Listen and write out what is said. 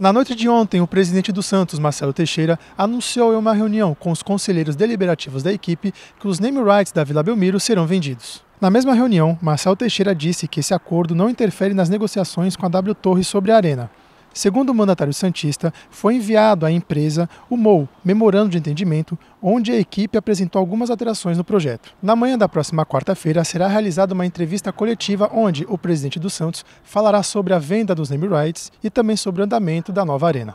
Na noite de ontem, o presidente do Santos, Marcelo Teixeira, anunciou em uma reunião com os conselheiros deliberativos da equipe que os name rights da Vila Belmiro serão vendidos. Na mesma reunião, Marcelo Teixeira disse que esse acordo não interfere nas negociações com a W Torre sobre a arena. Segundo o mandatário Santista, foi enviado à empresa o MOU, Memorando de Entendimento, onde a equipe apresentou algumas alterações no projeto. Na manhã da próxima quarta-feira será realizada uma entrevista coletiva onde o presidente do Santos falará sobre a venda dos name rights e também sobre o andamento da nova arena.